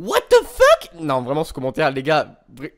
What the Non, vraiment, ce commentaire, les gars,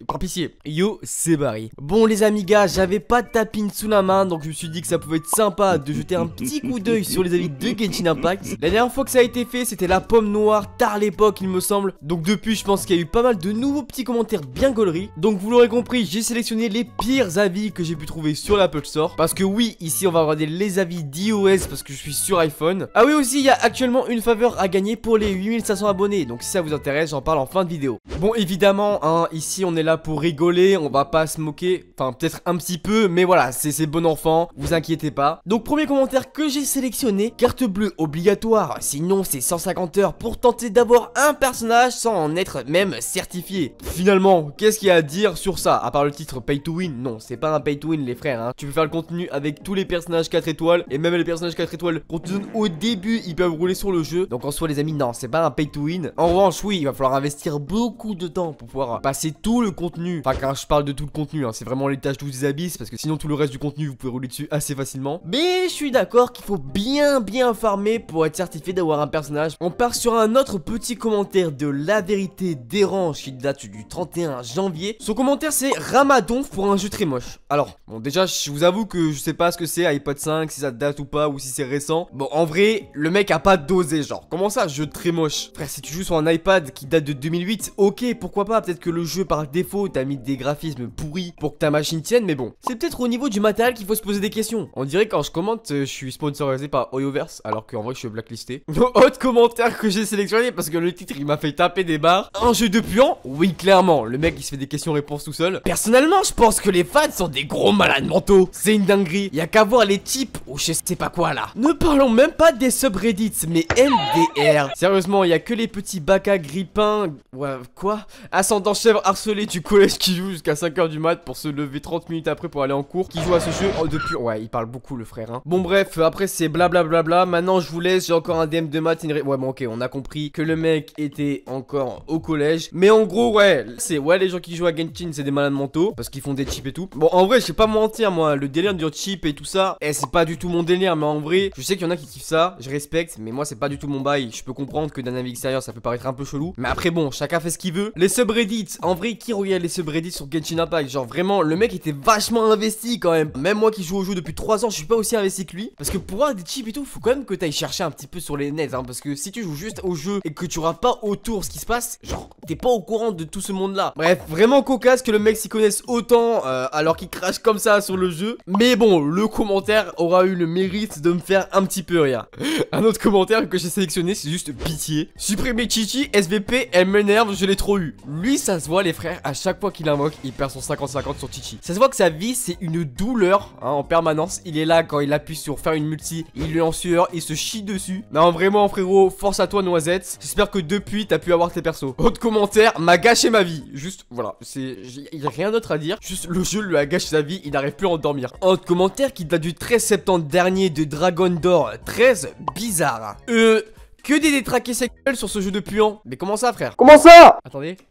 grand Yo, c'est Barry. Bon, les amis, gars, j'avais pas de tapine sous la main, donc je me suis dit que ça pouvait être sympa de jeter un petit coup d'œil sur les avis de Genshin Impact. La dernière fois que ça a été fait, c'était la pomme noire, tard l'époque, il me semble. Donc, depuis, je pense qu'il y a eu pas mal de nouveaux petits commentaires bien gauleries. Donc, vous l'aurez compris, j'ai sélectionné les pires avis que j'ai pu trouver sur l'Apple Store. Parce que, oui, ici, on va regarder les avis d'iOS parce que je suis sur iPhone. Ah, oui, aussi, il y a actuellement une faveur à gagner pour les 8500 abonnés. Donc, si ça vous intéresse, j'en parle en fin de vidéo. Bon évidemment hein, ici on est là pour rigoler, on va pas se moquer, enfin peut-être un petit peu mais voilà c'est bon enfant, vous inquiétez pas. Donc premier commentaire que j'ai sélectionné, carte bleue obligatoire, sinon c'est 150 heures pour tenter d'avoir un personnage sans en être même certifié. Finalement, qu'est-ce qu'il y a à dire sur ça À part le titre pay to win, non c'est pas un pay to win les frères, hein. tu peux faire le contenu avec tous les personnages 4 étoiles et même les personnages 4 étoiles qu'on donne au début ils peuvent rouler sur le jeu. Donc en soi les amis non c'est pas un pay to win, en revanche oui il va falloir investir beaucoup de temps pour pouvoir passer tout le contenu. Enfin, quand je parle de tout le contenu, hein, c'est vraiment les tâches tous les abysses, parce que sinon tout le reste du contenu, vous pouvez rouler dessus assez facilement. Mais je suis d'accord qu'il faut bien bien farmer pour être certifié d'avoir un personnage. On part sur un autre petit commentaire de La Vérité Dérange qui date du 31 janvier. Son commentaire c'est Ramadon pour un jeu très moche. Alors, bon déjà, je vous avoue que je sais pas ce que c'est iPad 5, si ça date ou pas, ou si c'est récent. Bon, en vrai, le mec a pas dosé, genre. Comment ça, jeu très moche Frère, si tu joues sur un iPad qui date de 2008, ok, pourquoi pas, peut-être que le jeu par défaut t'as mis des graphismes pourris pour que ta machine tienne, mais bon. C'est peut-être au niveau du matériel qu'il faut se poser des questions. On dirait quand je commente, euh, je suis sponsorisé par Oyoverse, alors qu'en vrai je suis blacklisté. Autre commentaire que j'ai sélectionné parce que le titre il m'a fait taper des barres. Un jeu de puant Oui, clairement, le mec il se fait des questions-réponses tout seul. Personnellement, je pense que les fans sont des gros malades mentaux. C'est une dinguerie, y a qu'à voir les types ou je sais pas quoi là. Ne parlons même pas des subreddits, mais MDR. Sérieusement, y a que les petits bacas grippins. Ouais, quoi Ascendant chèvre harcelé du collège qui joue jusqu'à 5h du mat pour se lever 30 minutes après pour aller en cours. Qui joue à ce jeu oh, depuis... Ouais, il parle beaucoup le frère. Hein. Bon bref, après c'est blablabla. Maintenant je vous laisse, j'ai encore un DM de maths. Ouais bon ok, on a compris que le mec était encore au collège. Mais en gros ouais, c'est ouais les gens qui jouent à Genshin c'est des malades mentaux parce qu'ils font des chips et tout. Bon en vrai je sais pas mentir moi, le délire du chip et tout ça, eh, c'est pas du tout mon délire. Mais en vrai, je sais qu'il y en a qui kiffent ça, je respecte. Mais moi c'est pas du tout mon bail. Je peux comprendre que d'un avis extérieur ça peut paraître un peu chelou. Mais après bon, chacun fait ce veut. Les subreddits, en vrai, qui regarde les subreddits sur Genshin Impact Genre vraiment, le mec était vachement investi quand même. Même moi qui joue au jeu depuis trois ans, je suis pas aussi investi que lui. Parce que pour avoir des chips et tout, faut quand même que ailles chercher un petit peu sur les nets. Hein. parce que si tu joues juste au jeu et que tu auras pas autour ce qui se passe, genre t'es pas au courant de tout ce monde là. Bref, vraiment cocasse que le mec s'y connaisse autant euh, alors qu'il crache comme ça sur le jeu. Mais bon, le commentaire aura eu le mérite de me faire un petit peu rien. un autre commentaire que j'ai sélectionné, c'est juste pitié. Supprimer Chichi, SVP, elle m'énerve, je l'ai trop eu. Lui, ça se voit, les frères, à chaque fois qu'il invoque, il perd son 50-50 sur Chichi. Ça se voit que sa vie, c'est une douleur hein, en permanence. Il est là quand il appuie sur faire une multi, il lui en sueur, il se chie dessus. Non, vraiment, frérot, force à toi, Noisette. J'espère que depuis, t'as pu avoir tes persos. Autre commentaire, m'a gâché ma vie. Juste, voilà, c'est. Il n'y a rien d'autre à dire. Juste, le jeu lui a gâché sa vie, il n'arrive plus à endormir. Autre commentaire qui date du 13 septembre dernier de Dragon d'Or 13, bizarre. Euh. Que des détraqués sexuels sur ce jeu de puant. Mais comment ça, frère Comment ça Attendez.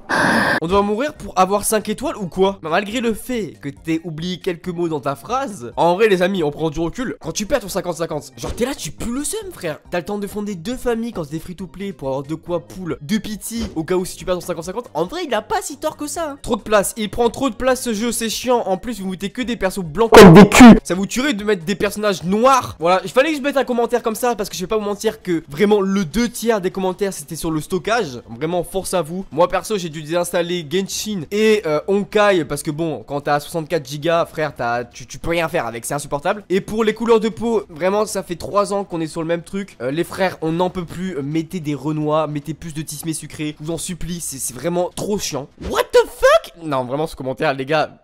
On doit mourir pour avoir 5 étoiles ou quoi bah, Malgré le fait que t'aies oublié quelques mots dans ta phrase, en vrai les amis, on prend du recul. Quand tu perds ton 50-50, genre t'es là, tu plus le seum frère. T'as le temps de fonder deux familles quand c'est des free-to-play pour avoir de quoi poule, de piti au cas où si tu perds ton 50-50. En vrai, il a pas si tort que ça. Hein. Trop de place, il prend trop de place ce jeu, c'est chiant. En plus, vous mettez que des persos blancs comme des culs. Ça vous tuerait de mettre des personnages noirs. Voilà, il fallait que je mette un commentaire comme ça parce que je vais pas vous mentir que vraiment le deux tiers des commentaires c'était sur le stockage. Vraiment, force à vous. Moi perso, j'ai dû désinstaller Genshin et euh, Honkai parce que bon, quand t'as 64 Go, frère, as, tu, tu, peux rien faire avec, c'est insupportable. Et pour les couleurs de peau, vraiment, ça fait 3 ans qu'on est sur le même truc. Euh, les frères, on n'en peut plus. Euh, mettez des renois, mettez plus de tismé sucré. vous en supplie, c'est vraiment trop chiant non, vraiment ce commentaire, les gars,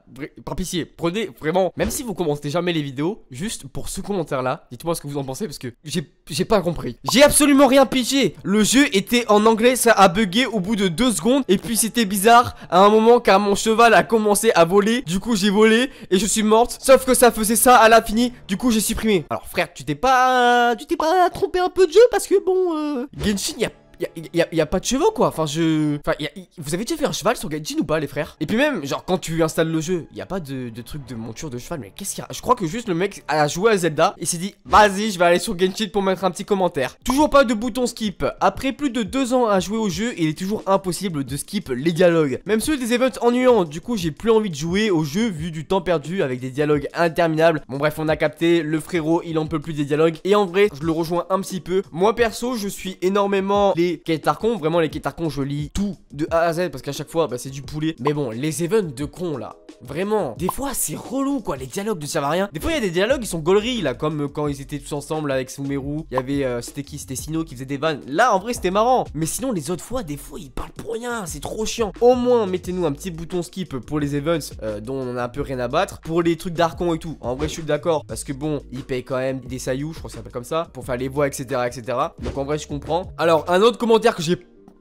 par prenez vraiment, même si vous commencez jamais les vidéos, juste pour ce commentaire là, dites-moi ce que vous en pensez parce que j'ai pas compris. J'ai absolument rien pigé. Le jeu était en anglais, ça a bugué au bout de deux secondes et puis c'était bizarre à un moment car mon cheval a commencé à voler. Du coup, j'ai volé et je suis morte. Sauf que ça faisait ça à l'infini, Du coup, j'ai supprimé. Alors frère, tu t'es pas tu t'es pas trompé un peu de jeu parce que bon euh... Genshin, y'a pas y y, pas de chevaux quoi. Enfin, je. Enfin, vous avez déjà fait un cheval sur Genshin ou pas, les frères Et puis même, genre, quand tu installes le jeu, y a pas de, de truc de monture de cheval. Mais qu'est-ce qu'il y a Je crois que juste le mec a joué à Zelda et s'est dit, vas-y, je vais aller sur Genshin pour mettre un petit commentaire. Toujours pas de bouton skip. Après plus de deux ans à jouer au jeu, il est toujours impossible de skip les dialogues. Même ceux des events ennuyants. Du coup, j'ai plus envie de jouer au jeu vu du temps perdu avec des dialogues interminables. Bon, bref, on a capté. Le frérot, il en peut plus des dialogues. Et en vrai, je le rejoins un petit peu. Moi perso, je suis énormément les les quêtes Vraiment, les quêtes je lis tout de A à Z parce qu'à chaque fois, bah, c'est du poulet. Mais bon, les events de con là, vraiment. Des fois, c'est relou quoi. Les dialogues ne servent à rien. Des fois, il y a des dialogues, ils sont gauleries là, comme quand ils étaient tous ensemble avec Sumeru. Il y avait, euh, c'était qui C'était Sino qui faisait des vannes. Là, en vrai, c'était marrant. Mais sinon, les autres fois, des fois, ils parlent pour rien. C'est trop chiant. Au moins, mettez-nous un petit bouton skip pour les events euh, dont on a un peu rien à battre. Pour les trucs d'Arcon et tout. En vrai, je suis d'accord parce que bon, ils payent quand même des sailloux, je crois que ça s'appelle comme ça, pour faire les voix, etc., etc. Donc en vrai, je comprends. Alors, un autre dire que j'ai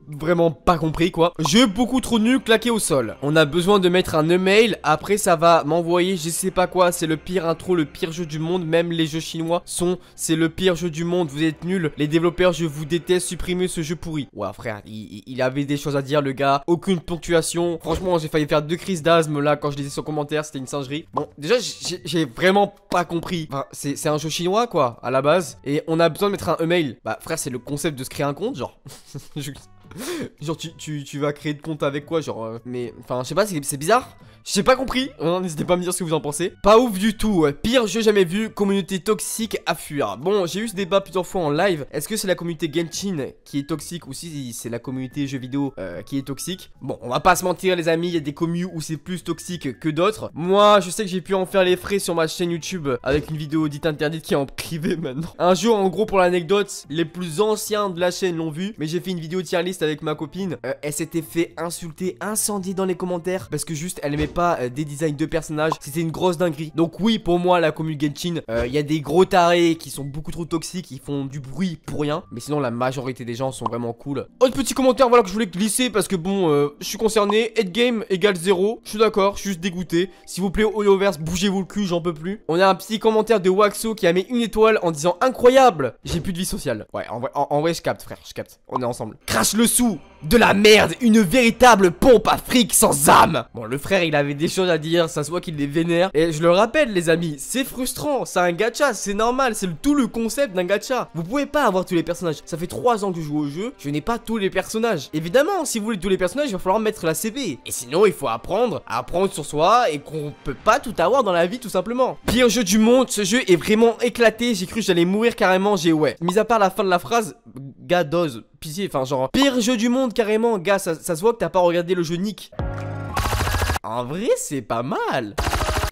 vraiment pas compris quoi. Jeu beaucoup trop nul claqué au sol. On a besoin de mettre un email, après ça va m'envoyer je sais pas quoi, c'est le pire intro, le pire jeu du monde, même les jeux chinois sont c'est le pire jeu du monde, vous êtes nuls, les développeurs je vous déteste, supprimez ce jeu pourri. Ouais frère, il, avait des choses à dire le gars, aucune ponctuation, franchement j'ai failli faire deux crises d'asthme là quand je lisais son commentaire, c'était une singerie. Bon déjà j'ai vraiment pas compris, c'est un jeu chinois quoi à la base, et on a besoin de mettre un email. Bah frère c'est le concept de se créer un compte genre. Genre, tu, tu, tu vas créer de compte avec quoi Genre, euh, mais enfin, je sais pas, c'est bizarre. J'ai pas compris, oh n'hésitez pas à me dire ce que vous en pensez. Pas ouf du tout, pire jeu jamais vu, communauté toxique à fuir. Bon, j'ai eu ce débat plusieurs fois en live, est-ce que c'est la communauté Genshin qui est toxique ou si c'est la communauté jeux vidéo euh, qui est toxique Bon, on va pas se mentir les amis, il y a des communes où c'est plus toxique que d'autres. Moi, je sais que j'ai pu en faire les frais sur ma chaîne YouTube avec une vidéo dite interdite qui est en privé maintenant. Un jour, en gros, pour l'anecdote, les plus anciens de la chaîne l'ont vu, mais j'ai fait une vidéo tier list avec ma copine. Euh, elle s'était fait insulter, incendie dans les commentaires parce que juste elle aimait euh, des designs de personnages, c'était une grosse dinguerie. Donc oui, pour moi, la commune Genshin, il euh, y a des gros tarés qui sont beaucoup trop toxiques, ils font du bruit pour rien. Mais sinon, la majorité des gens sont vraiment cool. Autre petit commentaire, voilà que je voulais glisser parce que bon, euh, je suis concerné. Headgame égale 0. Je suis d'accord, je suis juste dégoûté. S'il vous plaît, verse bougez-vous le cul, j'en peux plus. On a un petit commentaire de Waxo qui a mis une étoile en disant incroyable, j'ai plus de vie sociale. Ouais, en vrai, je capte, frère, je capte. On est ensemble. Crash le sou de la merde, une véritable pompe à fric sans âme Bon, le frère, il avait des choses à dire, ça se voit qu'il les vénère. Et je le rappelle, les amis, c'est frustrant, c'est un gacha, c'est normal, c'est tout le concept d'un gacha. Vous pouvez pas avoir tous les personnages. Ça fait 3 ans que je joue au jeu, je n'ai pas tous les personnages. Évidemment, si vous voulez tous les personnages, il va falloir mettre la CV Et sinon, il faut apprendre, apprendre sur soi, et qu'on peut pas tout avoir dans la vie, tout simplement. Pire jeu du monde, ce jeu est vraiment éclaté, j'ai cru que j'allais mourir carrément, j'ai ouais. Mis à part la fin de la phrase, Gars, Doz, enfin genre pire jeu du monde carrément, gars, ça, ça se voit que t'as pas regardé le jeu Nick. En vrai, c'est pas mal.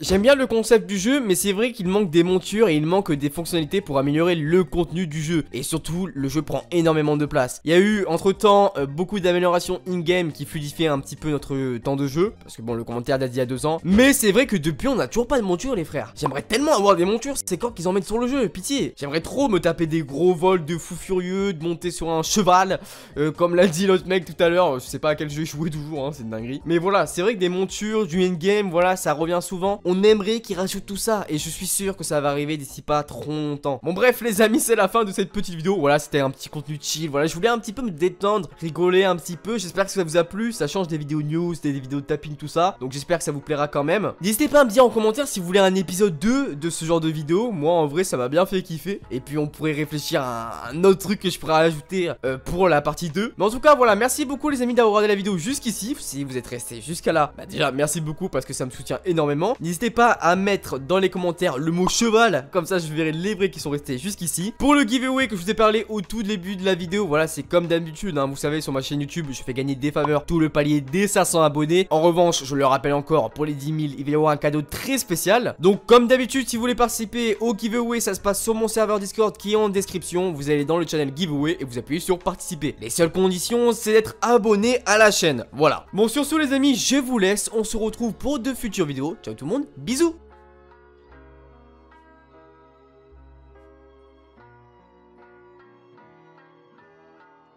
J'aime bien le concept du jeu, mais c'est vrai qu'il manque des montures et il manque des fonctionnalités pour améliorer le contenu du jeu. Et surtout, le jeu prend énormément de place. Il y a eu, entre temps, euh, beaucoup d'améliorations in-game qui fluidifient un petit peu notre temps de jeu. Parce que bon, le commentaire date d'il y a deux ans. Mais c'est vrai que depuis, on n'a toujours pas de monture, les frères. J'aimerais tellement avoir des montures, c'est quand qu'ils en mettent sur le jeu, pitié. J'aimerais trop me taper des gros vols de fou furieux, de monter sur un cheval. Euh, comme l'a dit l'autre mec tout à l'heure, je sais pas à quel jeu je jouais toujours, hein, c'est une dinguerie. Mais voilà, c'est vrai que des montures, du in-game, voilà, ça revient souvent on aimerait qu'ils rajoutent tout ça et je suis sûr que ça va arriver d'ici pas trop longtemps. Bon bref les amis c'est la fin de cette petite vidéo, voilà c'était un petit contenu chill, voilà je voulais un petit peu me détendre, rigoler un petit peu, j'espère que ça vous a plu, ça change des vidéos news, des vidéos de tapping tout ça, donc j'espère que ça vous plaira quand même. N'hésitez pas à me dire en commentaire si vous voulez un épisode 2 de ce genre de vidéo, moi en vrai ça m'a bien fait kiffer et puis on pourrait réfléchir à un autre truc que je pourrais ajouter euh, pour la partie 2. Mais en tout cas voilà, merci beaucoup les amis d'avoir regardé la vidéo jusqu'ici, si vous êtes resté jusqu'à là, bah déjà merci beaucoup parce que ça me soutient énormément. N'hésitez pas à mettre dans les commentaires le mot cheval, comme ça je verrai les vrais qui sont restés jusqu'ici. Pour le giveaway que je vous ai parlé au tout début de la vidéo, voilà, c'est comme d'habitude, hein. vous savez, sur ma chaîne YouTube, je fais gagner des faveurs tout le palier des 500 abonnés. En revanche, je le rappelle encore, pour les 10 000, il va y avoir un cadeau très spécial. Donc, comme d'habitude, si vous voulez participer au giveaway, ça se passe sur mon serveur Discord qui est en description. Vous allez dans le channel giveaway et vous appuyez sur participer. Les seules conditions, c'est d'être abonné à la chaîne. Voilà. Bon, sur ce, les amis, je vous laisse. On se retrouve pour de futures vidéos. Ciao tout le monde. Bisous